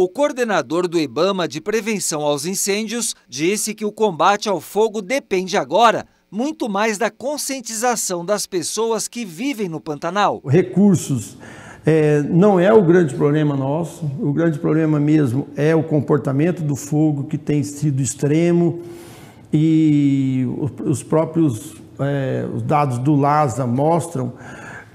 O coordenador do IBAMA de Prevenção aos Incêndios disse que o combate ao fogo depende agora muito mais da conscientização das pessoas que vivem no Pantanal. Recursos é, não é o grande problema nosso, o grande problema mesmo é o comportamento do fogo que tem sido extremo e os próprios é, os dados do LASA mostram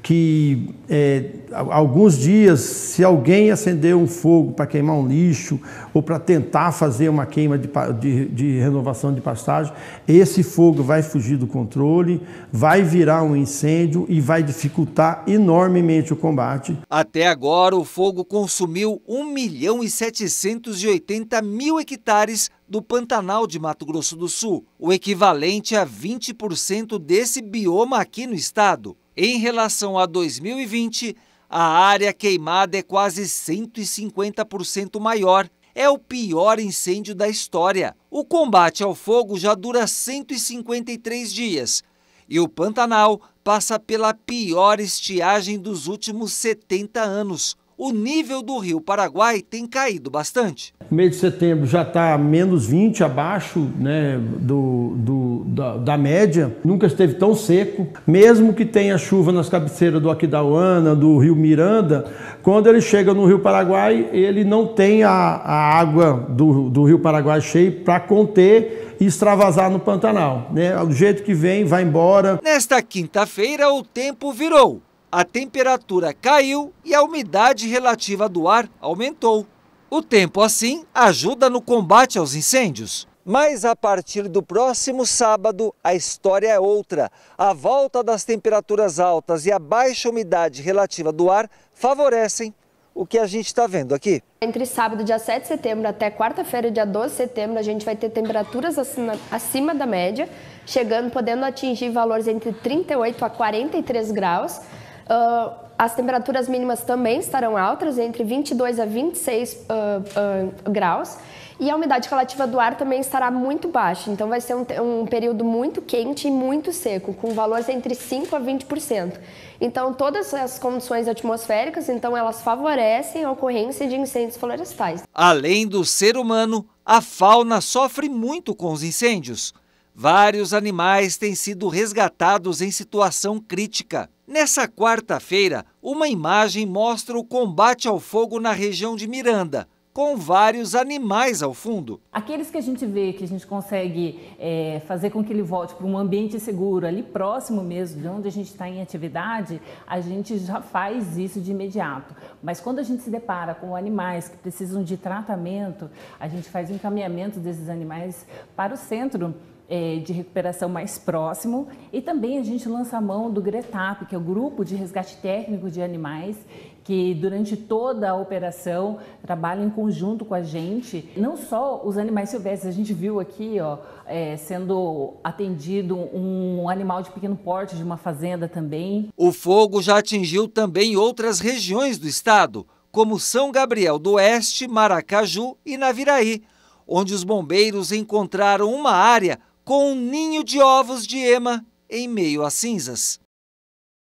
que é, alguns dias, se alguém acender um fogo para queimar um lixo ou para tentar fazer uma queima de, de, de, renovação de pastagem, esse fogo vai fugir do controle, vai virar um incêndio e vai dificultar enormemente o combate. Até agora, o fogo consumiu 1 milhão e 780 mil hectares do Pantanal de Mato Grosso do Sul, o equivalente a 20% desse bioma aqui no estado. Em relação a 2020, a área queimada é quase 150% maior. É o pior incêndio da história. O combate ao fogo já dura 153 dias e o Pantanal passa pela pior estiagem dos últimos 70 anos o nível do rio Paraguai tem caído bastante. Mês de setembro já está menos 20 abaixo né, do, do da, da, média, nunca esteve tão seco. Mesmo que tenha chuva nas cabeceiras do Aquidauana, do rio Miranda, quando ele chega no rio Paraguai, ele não tem a, a água do, do rio Paraguai cheia para conter e extravasar no Pantanal. Né? Do jeito que vem, vai embora. Nesta quinta-feira, o tempo virou a temperatura caiu e a umidade relativa do ar aumentou. O tempo, assim, ajuda no combate aos incêndios. Mas a partir do próximo sábado, a história é outra. A volta das temperaturas altas e a baixa umidade relativa do ar favorecem o que a gente está vendo aqui. Entre sábado, dia 7 de setembro, até quarta-feira, dia 12 de setembro, a gente vai ter temperaturas acima, da média, chegando, podendo atingir valores entre 38 a 43 graus. Uh, as temperaturas mínimas também estarão altas, entre 22 a 26 uh, uh, graus. E a umidade relativa do ar também estará muito baixa, então vai ser um, um, período muito quente e muito seco, com valores entre 5 a 20%. Então todas as condições atmosféricas, então elas favorecem a ocorrência de incêndios florestais. Além do ser humano, a fauna sofre muito com os incêndios vários animais têm sido resgatados em situação crítica. Nessa quarta-feira, uma imagem mostra o combate ao fogo na região de Miranda, com vários animais ao fundo. Aqueles que a gente vê que a gente consegue é, fazer com que ele volte para um ambiente seguro, ali próximo mesmo de onde a gente está em atividade, a gente já faz isso de imediato. Mas quando a gente se depara com animais que precisam de tratamento, a gente faz o encaminhamento desses animais para o centro é, de recuperação mais próximo e também a gente lança a mão do GRETAP, que é o Grupo de Resgate Técnico de Animais, que durante toda a operação trabalha em conjunto com a gente. Não só os animais silvestres, a gente viu aqui ó, é, sendo atendido um animal de pequeno porte de uma fazenda também. O fogo já atingiu também outras regiões do estado, como São Gabriel do Oeste, Maracaju e Naviraí, onde os bombeiros encontraram uma área com um ninho de ovos de ema em meio às cinzas.